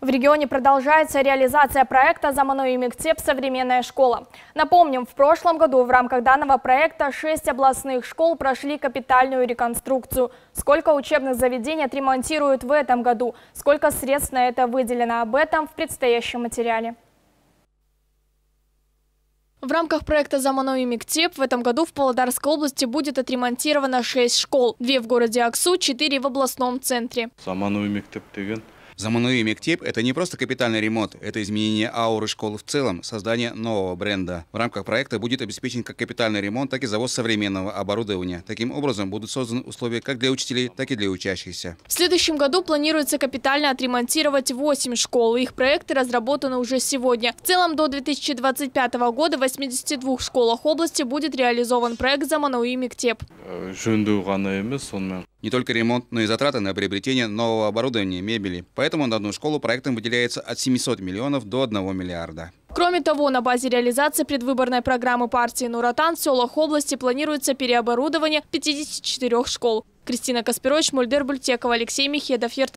В регионе продолжается реализация проекта «Заману и Мектеп. Современная школа». Напомним, в прошлом году в рамках данного проекта шесть областных школ прошли капитальную реконструкцию. Сколько учебных заведений отремонтируют в этом году? Сколько средств на это выделено? Об этом в предстоящем материале. В рамках проекта «Заману и Мектеп» в этом году в Павлодарской области будет отремонтировано шесть школ. Две в городе Аксу, четыре в областном центре. Заману и Мектеп деген – Замануи Мектеп – это не просто капитальный ремонт, это изменение ауры школы в целом, создание нового бренда. В рамках проекта будет обеспечен как капитальный ремонт, так и завоз современного оборудования. Таким образом будут созданы условия как для учителей, так и для учащихся. В следующем году планируется капитально отремонтировать 8 школ. Их проекты разработаны уже сегодня. В целом до 2025 года в 82 школах области будет реализован проект «Замануи Мектеп». Не только ремонт, но и затраты на приобретение нового оборудования, мебели. Поэтому Поэтому на одну школу проектом выделяется от 700 миллионов до 1 миллиарда. Кроме того, на базе реализации предвыборной программы партии «Нуратан» в селах области планируется переоборудование 54 школ. Кристина Каспирович, Мульдер Бультекова, Алексей Михедов,